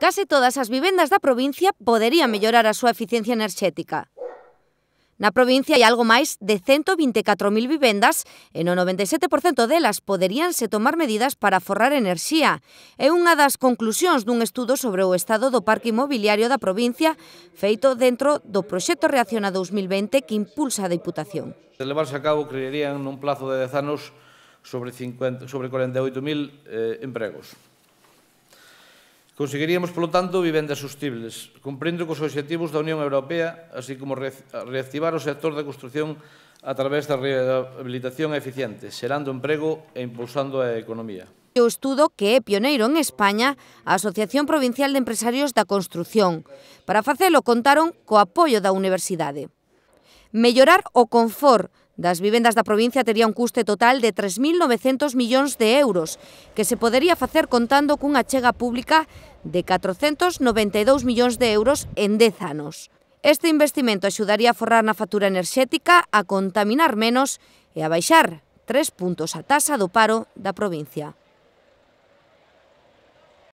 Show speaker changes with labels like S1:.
S1: Case todas as vivendas da provincia poderían mellorar a súa eficiencia enerxética. Na provincia hai algo máis de 124.000 vivendas e no 97% delas poderíanse tomar medidas para forrar enerxía. É unha das conclusións dun estudo sobre o estado do parque inmobiliario da provincia feito dentro do proxecto a 2020 que impulsa a Diputación.
S2: De levarse a cabo crearían nun plazo de 10 anos sobre, 50, sobre 48.000 eh, empregos. Conseguiríamos, polo tanto, vivendas sustibles, cumprindo cos objetivos da Unión Europea, así como reactivar o sector da construcción a través da rehabilitación eficiente, xerando emprego e impulsando a economía.
S1: O estudo que é pioneiro en España a Asociación Provincial de Empresarios da Construcción. Para facelo contaron co apoio da universidade. Mellorar o confort Das vivendas da provincia tería un custe total de 3.900 millóns de euros, que se podería facer contando cunha chega pública de 492 millóns de euros en 10 anos. Este investimento axudaría a forrar na factura enerxética, a contaminar menos e a baixar tres puntos a tasa do paro da provincia.